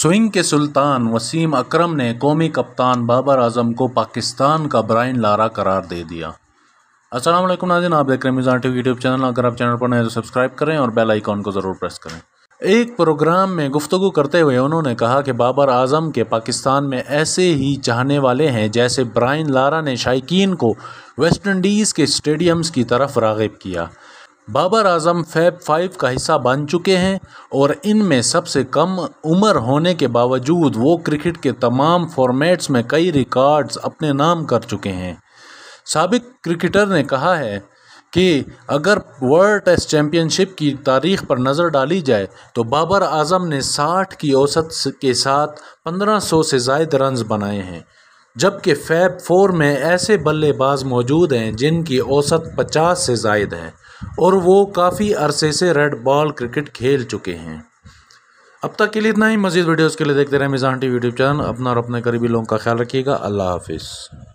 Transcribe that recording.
swing के सुल्तान वसीम अकरम ने कौमी कप्तान बाबर आजम को पाकिस्तान का ब्राइन लारा करार दे दिया असलम नाजिन आप देख रहे हैं मिजान टी यूट्यूब चैनल अगर आप चैनल पर नए तो सब्सक्राइब करें और बेल आइकॉन को ज़रूर प्रेस करें एक प्रोग्राम में गुफ्तु करते हुए उन्होंने कहा कि बाबर आजम के पाकिस्तान में ऐसे ही चाहने वाले हैं जैसे ब्राइन लारा ने शाइकिन को वेस्ट इंडीज़ के स्टेडियम्स की तरफ रागब किया बाबर आजम फैब फाइव का हिस्सा बन चुके हैं और इनमें सबसे कम उम्र होने के बावजूद वो क्रिकेट के तमाम फॉर्मेट्स में कई रिकॉर्ड्स अपने नाम कर चुके हैं सबक क्रिकेटर ने कहा है कि अगर वर्ल्ड टेस्ट चैम्पियनशिप की तारीख पर नज़र डाली जाए तो बाबर आजम ने 60 की औसत के साथ 1500 से जायद रन बनाए हैं जबकि फैब फोर में ऐसे बल्लेबाज मौजूद हैं जिनकी औसत पचास से जायद है और वो काफ़ी अरसे से रेड बॉल क्रिकेट खेल चुके हैं अब तक के लिए इतना ही मजीद वीडियोज़ के लिए देखते रहे मिज़ान टी यूट्यूब चैनल अपना और अपने करीबी लोगों का ख्याल रखिएगा अल्लाह हाफिज़